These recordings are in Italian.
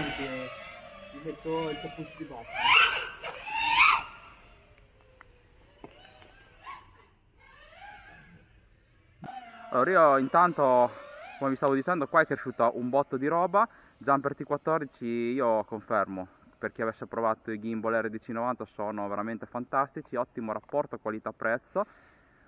mani che eh. mi metto il cappuccio di box. Allora io intanto, come vi stavo dicendo, qua è cresciuta un botto di roba, Jumper T14 io confermo, per chi avesse provato i gimbal RDC90 sono veramente fantastici, ottimo rapporto qualità-prezzo,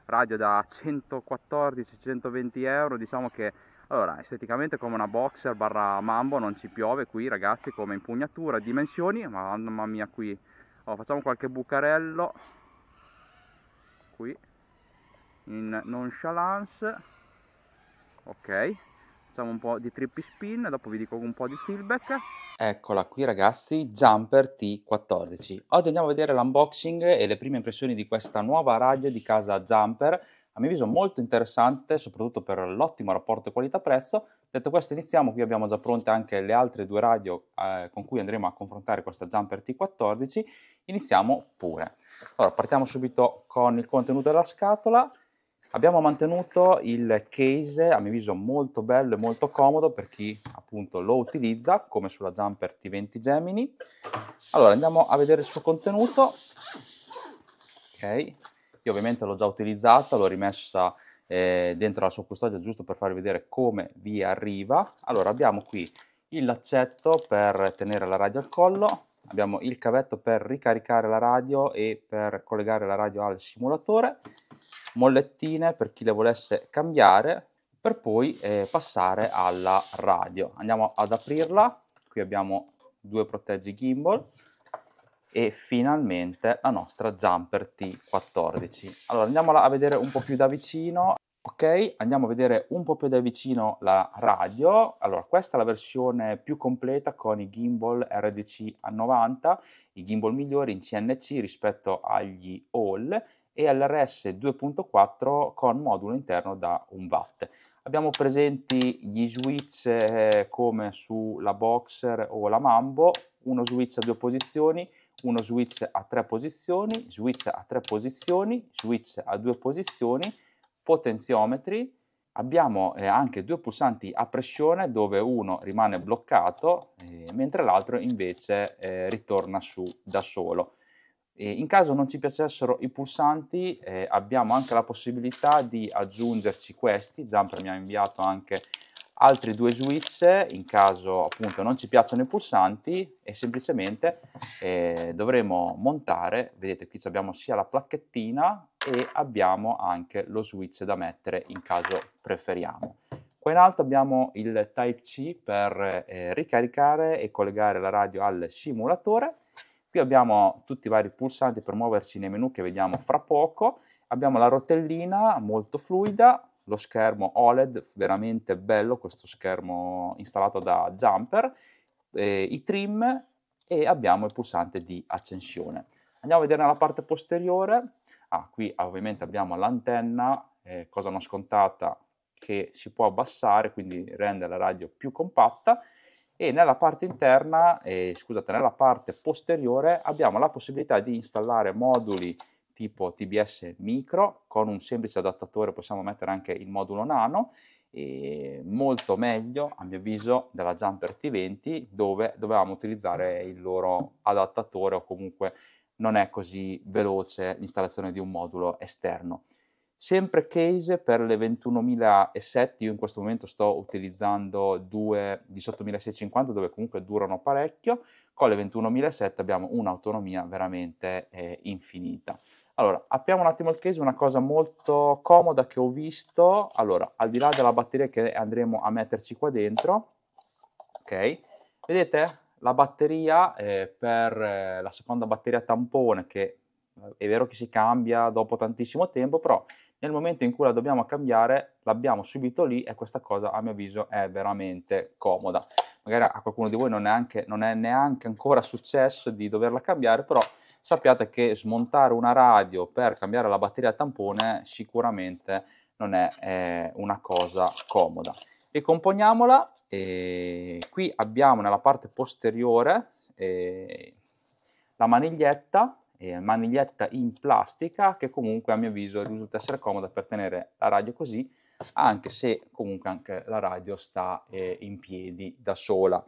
radio da 114-120 euro, diciamo che allora esteticamente come una boxer barra mambo non ci piove qui ragazzi come impugnatura dimensioni mamma mia qui allora, facciamo qualche bucarello qui in nonchalance ok facciamo un po' di trippy spin, dopo vi dico un po' di feedback. Eccola qui ragazzi, Jumper T14. Oggi andiamo a vedere l'unboxing e le prime impressioni di questa nuova radio di casa Jumper. A mio avviso molto interessante, soprattutto per l'ottimo rapporto qualità-prezzo. Detto questo iniziamo, qui abbiamo già pronte anche le altre due radio eh, con cui andremo a confrontare questa Jumper T14. Iniziamo pure. Allora, partiamo subito con il contenuto della scatola Abbiamo mantenuto il case, a mio avviso molto bello e molto comodo per chi appunto lo utilizza, come sulla Jumper T20 Gemini. Allora andiamo a vedere il suo contenuto. Ok, io ovviamente l'ho già utilizzata, l'ho rimessa eh, dentro la sua custodia giusto per farvi vedere come vi arriva. Allora abbiamo qui il laccetto per tenere la radio al collo, abbiamo il cavetto per ricaricare la radio e per collegare la radio al simulatore mollettine per chi le volesse cambiare, per poi eh, passare alla radio. Andiamo ad aprirla, qui abbiamo due proteggi gimbal e finalmente la nostra Jumper T14. Allora andiamola a vedere un po' più da vicino. Ok, andiamo a vedere un po' più da vicino la radio. Allora, questa è la versione più completa con i gimbal RDC A90, i gimbal migliori in CNC rispetto agli All e l'RS 2.4 con modulo interno da 1 watt. Abbiamo presenti gli switch eh, come sulla Boxer o la Mambo, uno switch a due posizioni, uno switch a tre posizioni, switch a tre posizioni, switch a due posizioni, potenziometri, abbiamo eh, anche due pulsanti a pressione dove uno rimane bloccato eh, mentre l'altro invece eh, ritorna su da solo. E in caso non ci piacessero i pulsanti eh, abbiamo anche la possibilità di aggiungerci questi, Jumper mi ha inviato anche altri due switch in caso appunto non ci piacciono i pulsanti e semplicemente eh, dovremo montare, vedete qui abbiamo sia la placchettina e abbiamo anche lo switch da mettere in caso preferiamo. Qua in alto abbiamo il Type-C per eh, ricaricare e collegare la radio al simulatore Qui abbiamo tutti i vari pulsanti per muoversi nei menu che vediamo fra poco. Abbiamo la rotellina molto fluida, lo schermo OLED, veramente bello questo schermo installato da Jumper, eh, i trim e abbiamo il pulsante di accensione. Andiamo a vedere nella parte posteriore. Ah, qui ah, ovviamente abbiamo l'antenna, eh, cosa non scontata, che si può abbassare, quindi rende la radio più compatta e nella parte interna, eh, scusate, nella parte posteriore abbiamo la possibilità di installare moduli tipo TBS micro, con un semplice adattatore possiamo mettere anche il modulo nano, molto meglio a mio avviso della Jumper T20 dove dovevamo utilizzare il loro adattatore o comunque non è così veloce l'installazione di un modulo esterno. Sempre case per le 21.007, io in questo momento sto utilizzando due 18.650 dove comunque durano parecchio, con le 21.007 abbiamo un'autonomia veramente eh, infinita. Allora, apriamo un attimo il case, una cosa molto comoda che ho visto, allora, al di là della batteria che andremo a metterci qua dentro, ok, vedete la batteria eh, per eh, la seconda batteria tampone che eh, è vero che si cambia dopo tantissimo tempo, però nel momento in cui la dobbiamo cambiare l'abbiamo subito lì e questa cosa a mio avviso è veramente comoda. Magari a qualcuno di voi non è, anche, non è neanche ancora successo di doverla cambiare, però sappiate che smontare una radio per cambiare la batteria a tampone sicuramente non è eh, una cosa comoda. Ricomponiamola, e qui abbiamo nella parte posteriore eh, la maniglietta eh, maniglietta in plastica che comunque a mio avviso risulta essere comoda per tenere la radio così anche se comunque anche la radio sta eh, in piedi da sola.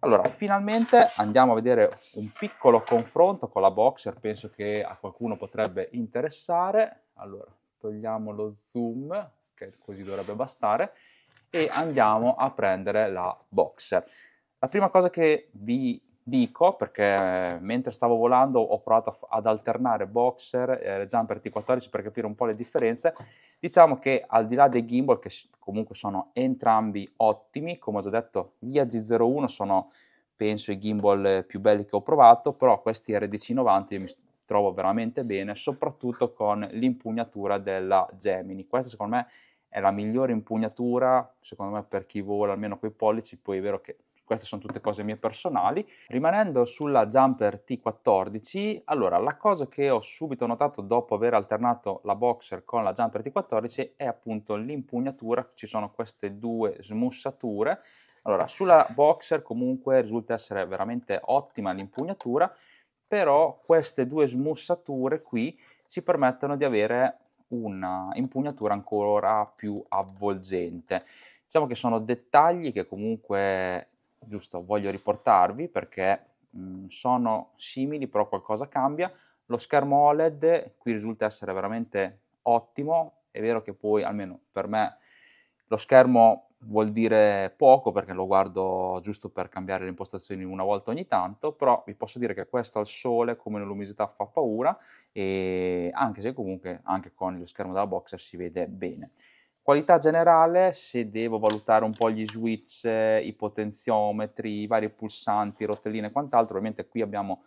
Allora, finalmente andiamo a vedere un piccolo confronto con la Boxer, penso che a qualcuno potrebbe interessare. Allora, togliamo lo zoom, che così dovrebbe bastare, e andiamo a prendere la Boxer. La prima cosa che vi dico perché mentre stavo volando ho provato ad alternare boxer e eh, jumper T14 per capire un po' le differenze. Diciamo che al di là dei gimbal, che comunque sono entrambi ottimi, come ho già detto, gli AG01 sono penso i gimbal più belli che ho provato, però questi RDC90 mi trovo veramente bene, soprattutto con l'impugnatura della Gemini. Questa secondo me è la migliore impugnatura, secondo me per chi vola almeno quei pollici, poi è vero che queste sono tutte cose mie personali. Rimanendo sulla Jumper T14, allora la cosa che ho subito notato dopo aver alternato la Boxer con la Jumper T14 è appunto l'impugnatura, ci sono queste due smussature. Allora, sulla Boxer comunque risulta essere veramente ottima l'impugnatura, però queste due smussature qui ci permettono di avere una impugnatura ancora più avvolgente. Diciamo che sono dettagli che comunque giusto, voglio riportarvi perché mh, mm, sono simili, però qualcosa cambia. Lo schermo OLED qui risulta essere veramente ottimo, è vero che poi, almeno per me, lo schermo vuol dire poco perché lo guardo giusto per cambiare le impostazioni una volta ogni tanto, però vi posso dire che questo al sole come luminosità fa paura e anche se comunque anche con lo schermo della boxer si vede bene. Qualità generale, se devo valutare un po' gli switch, i potenziometri, i vari pulsanti, rotelline e quant'altro, ovviamente qui abbiamo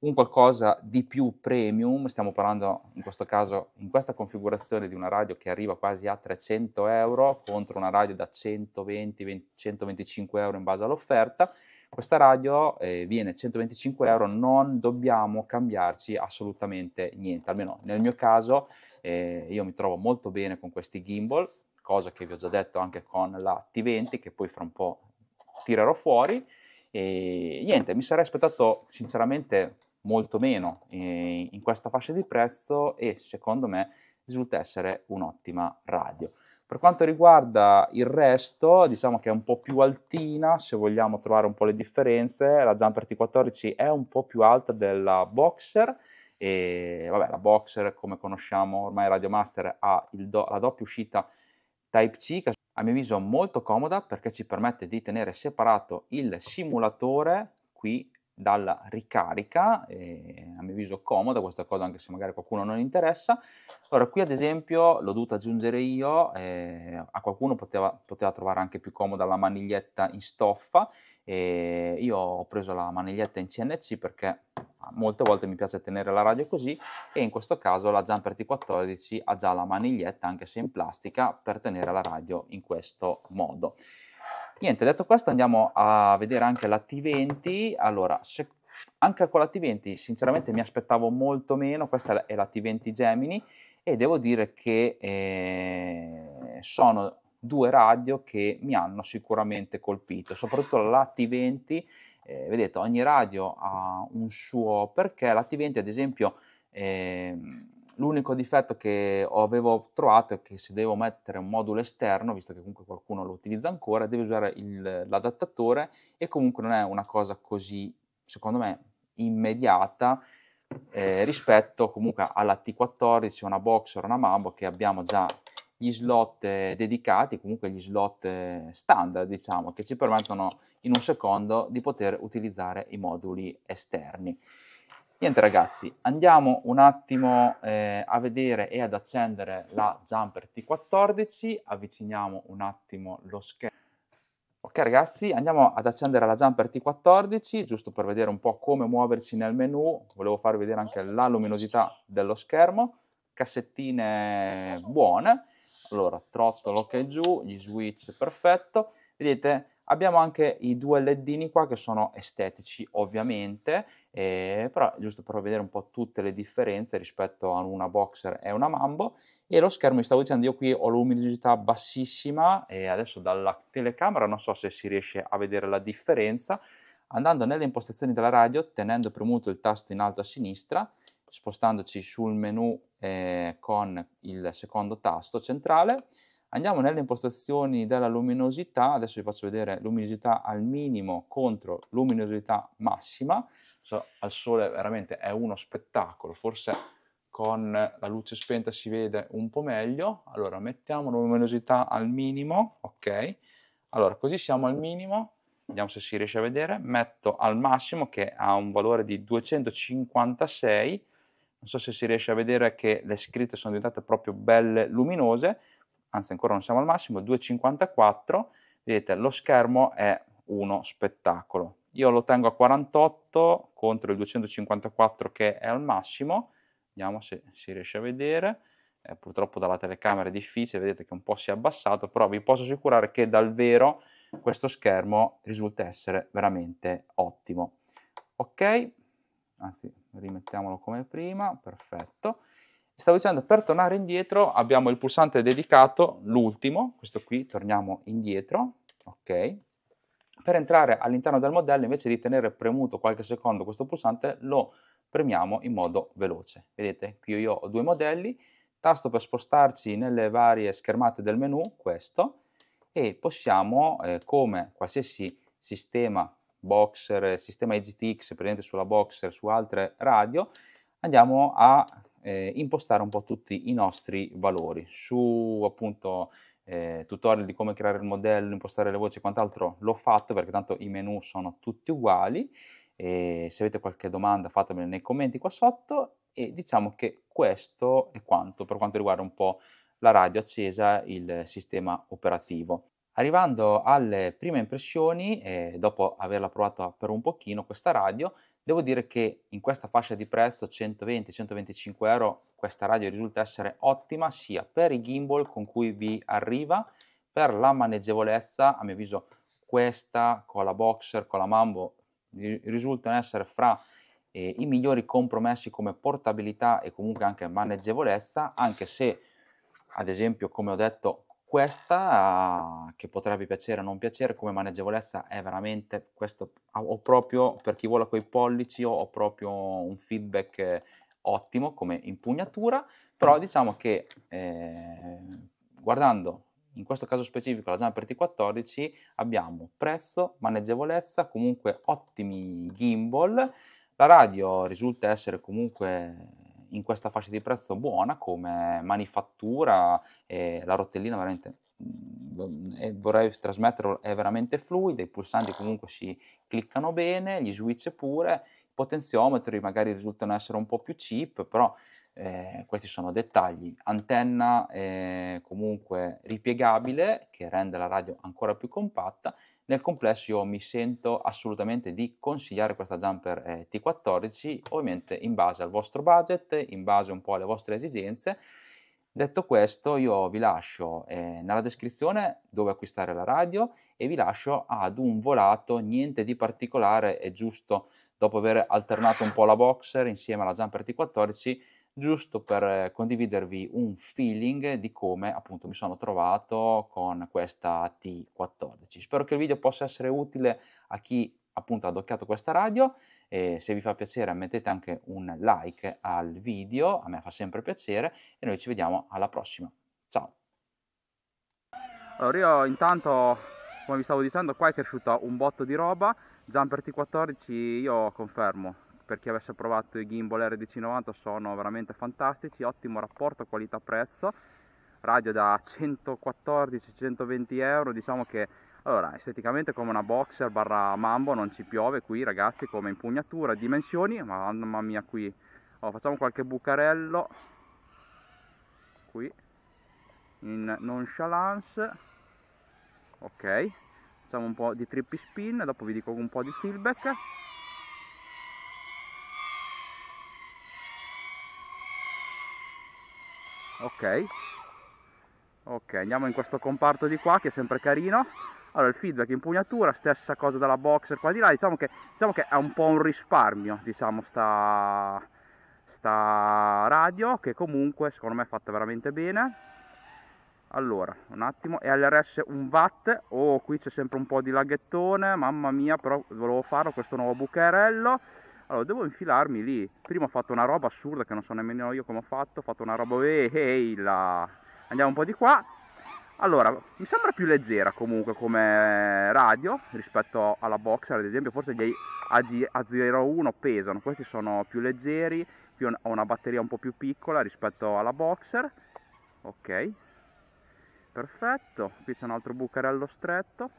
un qualcosa di più premium, stiamo parlando in questo caso, in questa configurazione di una radio che arriva quasi a 300 euro contro una radio da 120-125 euro in base all'offerta, questa radio eh, viene 125 euro, certo. non dobbiamo cambiarci assolutamente niente, almeno nel mio caso eh, io mi trovo molto bene con questi gimbal, cosa che vi ho già detto anche con la T20 che poi fra un po' tirerò fuori e niente, mi sarei aspettato sinceramente molto meno eh, in questa fascia di prezzo e secondo me risulta essere un'ottima radio. Per quanto riguarda il resto, diciamo che è un po' più altina, se vogliamo trovare un po' le differenze, la Jumper T14 è un po' più alta della Boxer, e vabbè, la Boxer come conosciamo ormai Radio Master ha do la doppia uscita Type-C, che a mio avviso molto comoda perché ci permette di tenere separato il simulatore qui dalla ricarica, eh, a mio avviso comoda questa cosa anche se magari qualcuno non interessa. Allora qui ad esempio l'ho dovuta aggiungere io, eh, a qualcuno poteva, poteva, trovare anche più comoda la maniglietta in stoffa, eh, io ho preso la maniglietta in CNC perché molte volte mi piace tenere la radio così e in questo caso la Jumper T14 ha già la maniglietta anche se in plastica per tenere la radio in questo modo. Niente, detto questo andiamo a vedere anche la T20. Allora, se, anche con la T20 sinceramente mi aspettavo molto meno, questa è la T20 Gemini e devo dire che eh, sono due radio che mi hanno sicuramente colpito, soprattutto la T20, eh, vedete ogni radio ha un suo perché, la T20 ad esempio... Eh, l'unico difetto che avevo trovato è che se devo mettere un modulo esterno, visto che comunque qualcuno lo utilizza ancora, devo usare il, l'adattatore e comunque non è una cosa così, secondo me, immediata eh, rispetto comunque alla T14, una Boxer, una Mambo che abbiamo già gli slot eh, dedicati, comunque gli slot eh, standard, diciamo, che ci permettono in un secondo di poter utilizzare i moduli esterni. Niente ragazzi, andiamo un attimo eh, a vedere e ad accendere la Jumper T14, avviciniamo un attimo lo schermo. Ok ragazzi, andiamo ad accendere la Jumper T14, giusto per vedere un po' come muoversi nel menu, volevo farvi vedere anche la luminosità dello schermo, cassettine buone, allora trottolo che è giù, gli switch perfetto, vedete Abbiamo anche i due leddini qua che sono estetici ovviamente, eh, però giusto per vedere un po' tutte le differenze rispetto a una boxer e una mambo. E lo schermo, mi stavo dicendo, io qui ho luminosità bassissima e adesso dalla telecamera non so se si riesce a vedere la differenza. Andando nelle impostazioni della radio, tenendo premuto il tasto in alto a sinistra, spostandoci sul menu eh, con il secondo tasto centrale, Andiamo nelle impostazioni della luminosità, adesso vi faccio vedere luminosità al minimo contro luminosità massima, cioè, al sole veramente è uno spettacolo, forse con la luce spenta si vede un po' meglio, allora mettiamo luminosità al minimo, ok, allora così siamo al minimo, vediamo se si riesce a vedere, metto al massimo che ha un valore di 256, non so se si riesce a vedere che le scritte sono diventate proprio belle luminose, anzi ancora non siamo al massimo, 2,54, vedete lo schermo è uno spettacolo. Io lo tengo a 48 contro il 254 che è al massimo, vediamo se si riesce a vedere, eh, purtroppo dalla telecamera è difficile, vedete che un po' si è abbassato, però vi posso assicurare che dal vero questo schermo risulta essere veramente ottimo. Ok, anzi rimettiamolo come prima, perfetto. Stavo dicendo, per tornare indietro abbiamo il pulsante dedicato, l'ultimo, questo qui, torniamo indietro, ok? Per entrare all'interno del modello, invece di tenere premuto qualche secondo questo pulsante, lo premiamo in modo veloce. Vedete, qui io ho due modelli, tasto per spostarci nelle varie schermate del menu, questo, e possiamo, eh, come qualsiasi sistema Boxer, sistema igtx presente sulla Boxer, su altre radio, andiamo a eh, impostare un po' tutti i nostri valori su appunto eh, tutorial di come creare il modello, impostare le voci e quant'altro l'ho fatto perché tanto i menu sono tutti uguali e se avete qualche domanda fatemela nei commenti qua sotto e diciamo che questo è quanto per quanto riguarda un po' la radio accesa, il sistema operativo. Arrivando alle prime impressioni, eh, dopo averla provata per un pochino questa radio, devo dire che in questa fascia di prezzo 120-125 euro questa radio risulta essere ottima sia per i gimbal con cui vi arriva, per la maneggevolezza, a mio avviso questa con la Boxer, con la Mambo risultano essere fra eh, i migliori compromessi come portabilità e comunque anche maneggevolezza, anche se ad esempio come ho detto questa che potrebbe piacere o non piacere come maneggevolezza è veramente questo ah, ho proprio per chi vola coi pollici ho proprio un feedback ottimo come impugnatura però diciamo che eh, guardando in questo caso specifico la Jumper T14 abbiamo prezzo, maneggevolezza, comunque ottimi gimbal la radio risulta essere comunque in questa fascia di prezzo buona come manifattura e la rotellina veramente mm, vorrei trasmetterlo è veramente fluida, i pulsanti comunque si cliccano bene, gli switch pure, i potenziometri magari risultano essere un po' più cheap, però eh, questi sono dettagli. Antenna eh, comunque ripiegabile che rende la radio ancora più compatta nel complesso io mi sento assolutamente di consigliare questa jumper eh, T14, ovviamente in base al vostro budget, in base un po' alle vostre esigenze. Detto questo io vi lascio eh, nella descrizione dove acquistare la radio e vi lascio ad un volato, niente di particolare, è giusto dopo aver alternato un po' la boxer insieme alla jumper T14 giusto per eh, condividervi un feeling di come appunto mi sono trovato con questa T14. Spero che il video possa essere utile a chi appunto ha adocchiato questa radio e se vi fa piacere mettete anche un like al video, a me fa sempre piacere e noi ci vediamo alla prossima. Ciao! Allora io intanto come vi stavo dicendo qua è cresciuta un botto di roba, jumper T14 io confermo per chi avesse provato i gimbal RDC90 sono veramente fantastici, ottimo rapporto qualità-prezzo, radio da 114-120 euro, diciamo che allora, esteticamente come una boxer barra mambo non ci piove qui ragazzi come impugnatura, dimensioni, mamma mia qui, allora, facciamo qualche bucarello, qui, in nonchalance, ok, facciamo un po' di trippy spin, dopo vi dico un po' di feedback, ok ok andiamo in questo comparto di qua che è sempre carino allora il feedback impugnatura stessa cosa dalla boxer qua di là diciamo che, diciamo che è un po' un risparmio diciamo sta, sta radio che comunque secondo me è fatta veramente bene allora un attimo e lrs 1 watt oh qui c'è sempre un po' di laghettone mamma mia però volevo farlo questo nuovo bucherello allora, devo infilarmi lì. Prima ho fatto una roba assurda che non so nemmeno io come ho fatto. Ho fatto una roba, ehi, là. Andiamo un po' di qua. Allora, mi sembra più leggera comunque come radio rispetto alla Boxer, ad esempio, forse gli AG01 pesano, questi sono più leggeri, più ho una batteria un po' più piccola rispetto alla Boxer. Ok. Perfetto, qui c'è un altro bucarello stretto.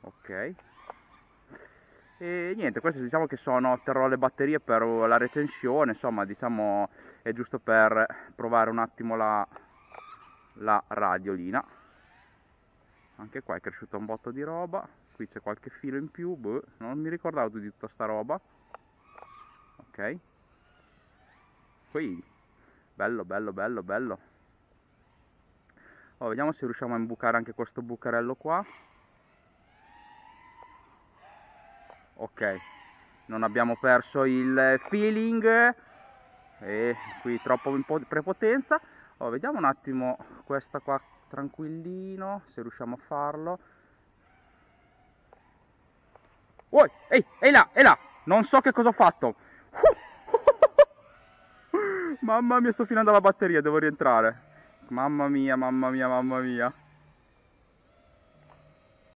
Ok, e niente, queste diciamo che sono, terrò le batterie per la recensione, insomma diciamo è giusto per provare un attimo la, la radiolina. Anche qua è cresciuta un botto di roba, qui c'è qualche filo in più, boh, non mi ricordavo di tutta sta roba. Ok. Qui, bello, bello, bello, bello. Oh, vediamo se riusciamo a imbucare anche questo bucarello qua. ok non abbiamo perso il feeling e qui troppo in prepotenza oh, vediamo un attimo questa qua tranquillino se riusciamo a farlo oh, ehi ehi là ehi là non so che cosa ho fatto mamma mia sto finendo la batteria devo rientrare mamma mia mamma mia mamma mia